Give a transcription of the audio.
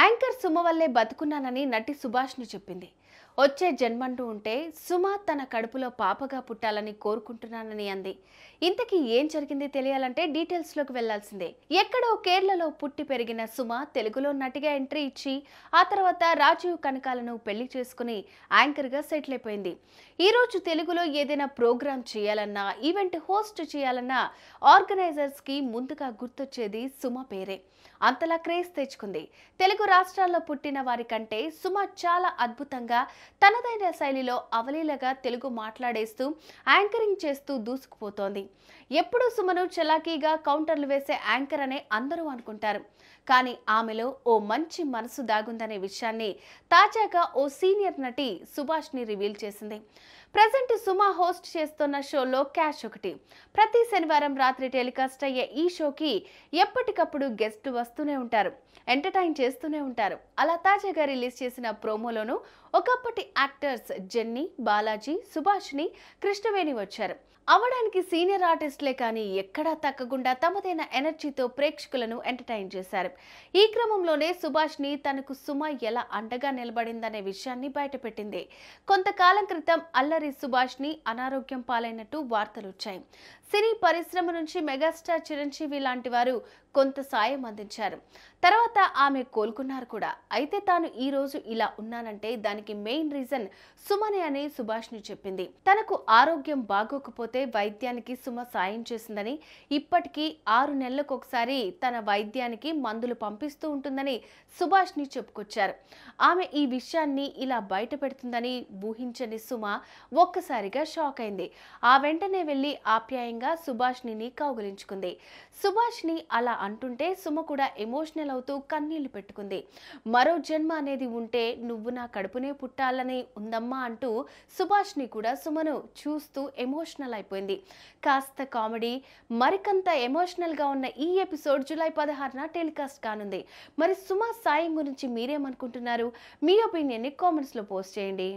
anchor Suma వల్లే బతుకున్నానని నటి సుభాష్ను చెప్పింది వచ్చే జన్మంటూ ఉంటే సుమ తన కడుపులో పాపగా పుట్టాలని కోరుకుంటున్నానని అంది ఇంతకీ ఏం జరిగింది తెలియాలంటే డీటెయిల్స్లోకి వెళ్లాల్సిందే ఎక్కడో కేరళలో పుట్టి పెరిగిన సుమ తెలుగులో నటిగా ఎంట్రీ ఇచ్చి ఆ తర్వాత రాజీవ్ కనకాలను పెళ్లి చేసుకుని యాంకర్గా సెటిల్ అయిపోయింది ఈరోజు తెలుగులో ఏదైనా ప్రోగ్రామ్ చేయాలన్నా ఈవెంట్ హోస్ట్ చేయాలన్నా ఆర్గనైజర్స్కి ముందుగా గుర్తొచ్చేది సుమ పేరే అంతలా క్రేజ్ తెచ్చుకుంది తెలుగు రాష్ట్రాల్లో పుట్టిన వారి కంటే సుమ చాలా అద్భుతంగా తనదైన శైలిలో అవలీలగా తెలుగు మాట్లాడేస్తూ యాంకరింగ్ చేస్తూ దూసుకుపోతోంది ఎప్పుడూ సుమను చలాకీగా కౌంటర్లు వేసే యాంకర్ అనే అందరూ అనుకుంటారు కానీ ఆమెలో ఓ మంచి మనసు దాగుందనే విషయాన్ని తాజాగా ఓ సీనియర్ నటి సుభాష్ని రివీల్ చేసింది ప్రజెంట్ సుమా హోస్ట్ చేస్తున్న షోలో క్యాష్ ఒకటి ప్రతి శనివారం రాత్రి టెలికాస్ట్ అయ్యే ఈ షోకి ఎప్పటికప్పుడు గెస్ట్ వస్తూనే ఉంటారు ఎంటర్టైన్ చేస్తూనే ఉంటారు అలా తాజాగా రిలీజ్ చేసిన ప్రోమోలోను ఒకప్పటి యాక్టర్స్ జెన్నీ బాలాజీ సుభాష్ని కృష్ణవేణి వచ్చారు అవడానికి సీనియర్ ఆర్టిస్ట్ టెస్ట్లే కానీ ఎక్కడా తగ్గకుండా తమదైన ఎనర్జీతో ప్రేక్షకులను ఎంటర్టైన్ చేశారు ఈ క్రమంలోనే సుభాష్ని తనకు సుమ ఎలా అండగా నిలబడిందనే విషయాన్ని బయటపెట్టింది కొంతకాలం క్రితం అల్లరి సుభాష్ని అనారోగ్యం పాలైనట్టు వార్తలు వచ్చాయి సినీ పరిశ్రమ నుంచి మెగాస్టార్ చిరంజీవి లాంటి వారు కొంత సాయం అందించారు తర్వాత ఆమె కోలుకున్నారు కూడా అయితే తాను ఈ రోజు ఇలా ఉన్నానంటే దానికి మెయిన్ రీజన్ సుమనే అని సుభాష్ని చెప్పింది తనకు ఆరోగ్యం బాగోకపోతే వైద్యానికి సుమ సాయం చేసిందని ఇప్పటికీ ఆరు నెలలకు ఒకసారి తన వైద్యానికి మందులు పంపిస్తూ ఉంటుందని సుభాష్ని చెప్పుకొచ్చారు ఆమె ఈ విషయాన్ని ఇలా బయట పెడుతుందని ఊహించని సుమ ఒక్కసారిగా షాక్ అయింది ఆ వెంటనే వెళ్ళి ఆప్యాయంగా సుభాష్ని కౌగులించుకుంది సుభాష్ని అలా అంటుంటే సుమ కూడా ఎమోషనల్ అవుతూ కన్నీళ్లు పెట్టుకుంది మరో జన్మ అనేది ఉంటే నువ్వు నా కడుపునే పుట్టాలని ఉందమ్మా అంటూ సుభాష్ని కూడా సుమను చూస్తూ ఎమోషనల్ అయిపోయింది కాస్త కామెడీ మరికంత ఎమోషనల్గా ఉన్న ఈ ఎపిసోడ్ జులై పదహారున టెలికాస్ట్ కానుంది మరి సుమ సాయం గురించి మీరేమనుకుంటున్నారు మీ ఒపీనియన్ని కామెంట్స్లో పోస్ట్ చేయండి